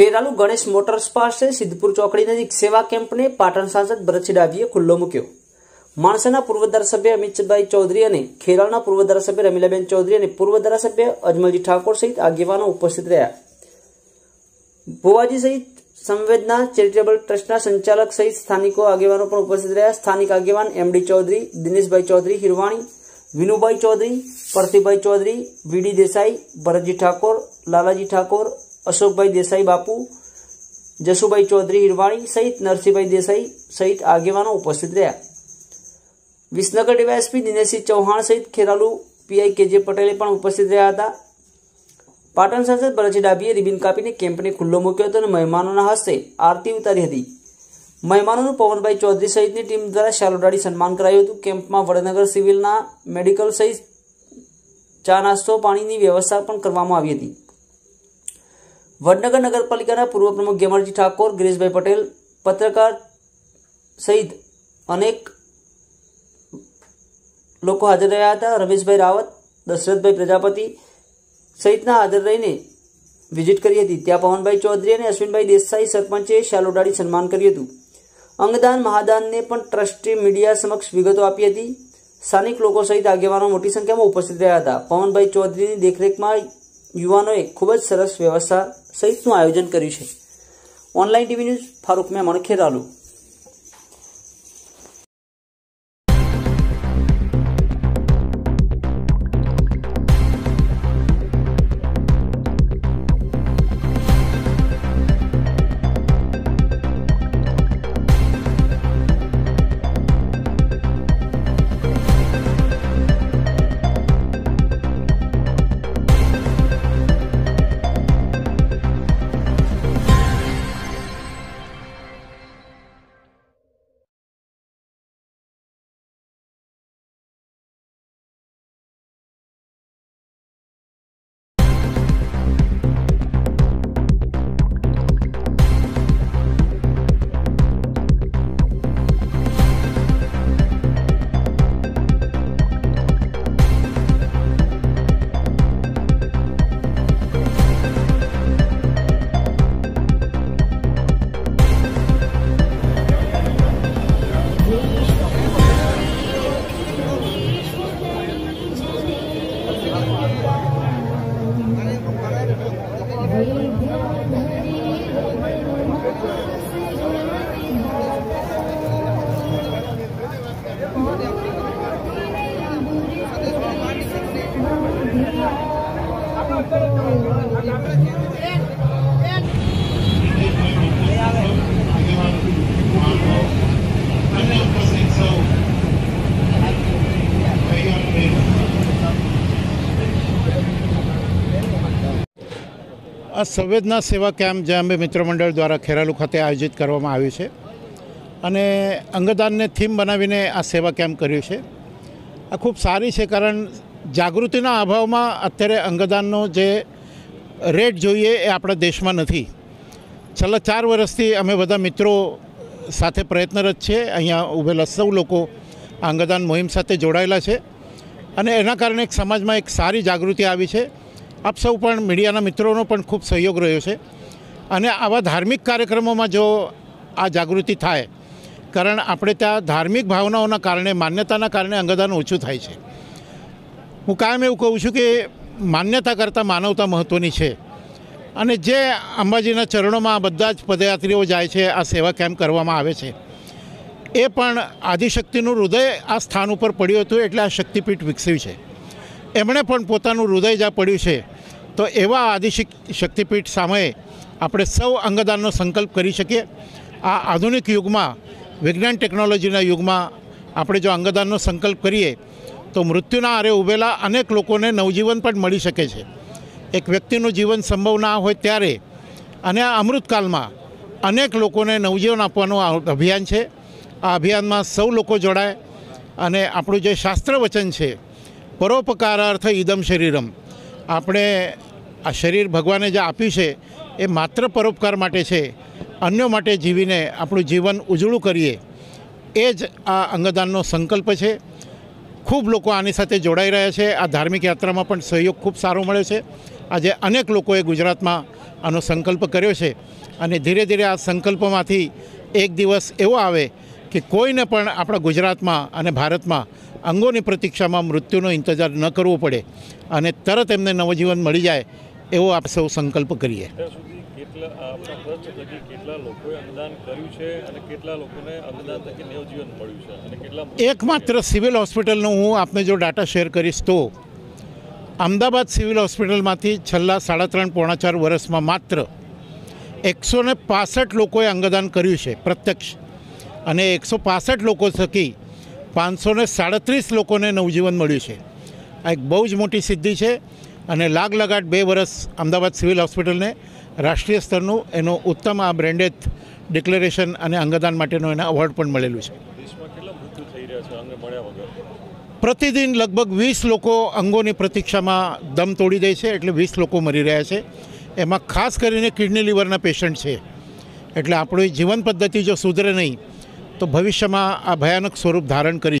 Kheralu Ganesh motors પાસે સિદ્ધપુર ચોકડી નજીક સેવા કેમ્પને પાટણ સાંસદ ભરત ડાભીએ ખુલ્લો મૂક્યો માણસાના પૂર્વ ધારાસભ્ય અમિતભાઈ ચૌધરી અને ખેરાળના પૂર્વ ધારાસભ્ય રમીલાબેન ચૌધરી અને પૂર્વ ધારાસભ્ય અજમલજી ઠાકોર સહિત આગેવાનો ઉપસ્થિત રહ્યા ભુવાજી સહિત સંવેદના ચેરિટેબલ ટ્રસ્ટના સંચાલક સહિત સ્થાનિકો આગેવાનો પણ ઉપસ્થિત રહ્યા સ્થાનિક આગેવાન એમડી ચૌધરી દિનેશભાઈ ચૌધરી હિરવાણી વિનુભાઈ ચૌધરી પરતીભાઈ ચૌધરી વીડી દેસાઈ ભરતજી ઠાકોર લાલાજી ઠાકોર અશોકભાઈ દેસાઈ બાપુ જસુભાઈ ચૌધરી હિરવાણી સહિત નરસિંહભાઈ દેસાઈ સહિત આગેવાનો ઉપસ્થિત રહ્યા વિસનગર ડીવાયએસપી દિનેશસિંહ ચૌહાણ સહિત ખેરાલુ પીઆઈ કેજે પટેલે પણ ઉપસ્થિત રહ્યા હતા પાટણ સાંસદ ભરતજી ડાભીએ રિબિન કાપીને કેમ્પને ખુલ્લો મૂક્યો હતો અને મહેમાનોના હસ્તે આરતી ઉતારી હતી મહેમાનોનું પવનભાઈ ચૌધરી સહિતની ટીમ દ્વારા શાલોડાડી સન્માન કરાયું હતું કેમ્પમાં વડનગર સિવિલના મેડિકલ સહિત ચા નાસ્તો પાણીની વ્યવસ્થા પણ કરવામાં આવી હતી વડનગર નગરપાલિકાના પૂર્વ પ્રમુખ ગેમરજી ઠાકોર ગિરીશભાઈ પટેલ પત્રકાર સહિત અનેક લોકો હાજર રહ્યા હતા રમેશભાઈ રાવત દશરથભાઈ પ્રજાપતિ સહિતના હાજર રહીને વિઝિટ કરી હતી ત્યાં પવનભાઈ ચૌધરી અને અશ્વિનભાઈ દેસાઈ સરપંચે શાલ ઉડાડી સન્માન કર્યું હતું અંગદાન મહાદાનને પણ ટ્રસ્ટી મીડિયા સમક્ષ વિગતો આપી હતી સ્થાનિક લોકો સહિત આગેવાનો મોટી સંખ્યામાં ઉપસ્થિત રહ્યા હતા પવનભાઈ ચૌધરીની દેખરેખમાં યુવાનોએ ખૂબ જ સરસ વ્યવસ્થા સહિતનું આયોજન કર્યું છે online TV news Farooq Memon Kheralu Thank you. આ સંવેદના સેવા કેમ્પ જે અમે મિત્ર મંડળ દ્વારા ખેરાલુ ખાતે આયોજિત કરવામાં આવ્યું છે અને અંગદાનને થીમ બનાવીને આ સેવા કેમ્પ કર્યું છે આ ખૂબ સારી છે કારણ જાગૃતિના અભાવમાં અત્યારે અંગદાનનો જે રેટ જોઈએ એ આપણા દેશમાં નથી છેલ્લા ચાર વર્ષથી અમે બધા મિત્રો સાથે પ્રયત્નરત છીએ અહીંયા ઉભેલા સૌ લોકો અંગદાન મોહિમ સાથે જોડાયેલા છે અને એના કારણે એક સમાજમાં એક સારી જાગૃતિ આવી છે આપ સૌ પણ મીડિયાના મિત્રોનો પણ ખૂબ સહયોગ રહ્યો છે અને આવા ધાર્મિક કાર્યક્રમોમાં જો આ જાગૃતિ થાય કારણ આપણે ત્યાં ધાર્મિક ભાવનાઓના કારણે માન્યતાના કારણે અંગદાન ઓછું થાય છે હું કાયમ એવું કહું છું કે માન્યતા કરતાં માનવતા મહત્ત્વની છે અને જે અંબાજીના ચરણોમાં બધા જ પદયાત્રીઓ જાય છે આ સેવા કેમ્પ કરવામાં આવે છે એ પણ આદિશક્તિનું હૃદય આ સ્થાન ઉપર પડ્યું હતું એટલે આ શક્તિપીઠ વિકસ્યું છે એમણે પણ પોતાનું હૃદય જ્યાં પડ્યું છે તો એવા આદિશિક શક્તિપીઠ સામે આપણે સૌ અંગદાનનો સંકલ્પ કરી શકીએ આ આધુનિક યુગમાં વિજ્ઞાન ટેકનોલોજીના યુગમાં આપણે જો અંગદાનનો સંકલ્પ કરીએ તો મૃત્યુના આરે ઊભેલા અનેક લોકોને નવજીવન પણ મળી શકે છે એક વ્યક્તિનું જીવન સંભવ ના હોય ત્યારે અને આ અમૃતકાલમાં અનેક લોકોને નવજીવન આપવાનું અભિયાન છે આ અભિયાનમાં સૌ લોકો જોડાય અને આપણું જે શાસ્ત્ર વચન છે પરોપકારાર્થ ઈદમ શરીરમ આપણે આ શરીર ભગવાને જે આપ્યું છે એ માત્ર પરોપકાર માટે છે અન્યો માટે જીવીને આપણું જીવન ઉજળું કરીએ એ જ આ અંગદાનનો સંકલ્પ છે ખૂબ લોકો આની સાથે જોડાઈ રહ્યા છે આ ધાર્મિક યાત્રામાં પણ સહયોગ ખૂબ સારો મળ્યો છે આજે અનેક લોકોએ ગુજરાતમાં આનો સંકલ્પ કર્યો છે અને ધીરે ધીરે આ સંકલ્પમાંથી એક દિવસ એવો આવે કે કોઈને પણ આપણા ગુજરાતમાં અને ભારતમાં અંગોની પ્રતીક્ષામાં મૃત્યુનો ઇંતજાર ન કરવો પડે અને તરત એમને નવજીવન મળી જાય એવો આપ સૌ સંકલ્પ કરીએ એકમાત્ર સિવિલ હોસ્પિટલનો હું આપને જો ડાટા શેર કરીશ તો અમદાવાદ સિવિલ હોસ્પિટલમાંથી છેલ્લા સાડા ત્રણ પોણા ચાર વર્ષમાં માત્ર એકસો ને પાસઠ લોકોએ અંગદાન કર્યું છે પ્રત્યક્ષ અને એકસો પાસઠ લોકો થકી પાંચસો સાડત્રીસ લોકોને નવજીવન મળ્યું છે આ એક બહુ જ મોટી સિદ્ધિ છે અને લાગ લગાટ બે વર્ષ અમદાવાદ સિવિલ હોસ્પિટલને રાષ્ટ્રીય સ્તરનું એનો ઉત્તમ આ બ્રેન્ડેડ ડિક્લેરેશન અને અંગદાન માટેનો એને અવોર્ડ પણ મળેલું છે પ્રતિદિન લગભગ વીસ લોકો અંગોની પ્રતીક્ષામાં દમ તોડી દે છે એટલે વીસ લોકો મરી રહ્યા છે એમાં ખાસ કરીને કિડની લીવરના પેશન્ટ છે એટલે આપણી જીવન પદ્ધતિ જો સુધરે નહીં તો ભવિષ્યમાં આ ભયાનક સ્વરૂપ ધારણ કરી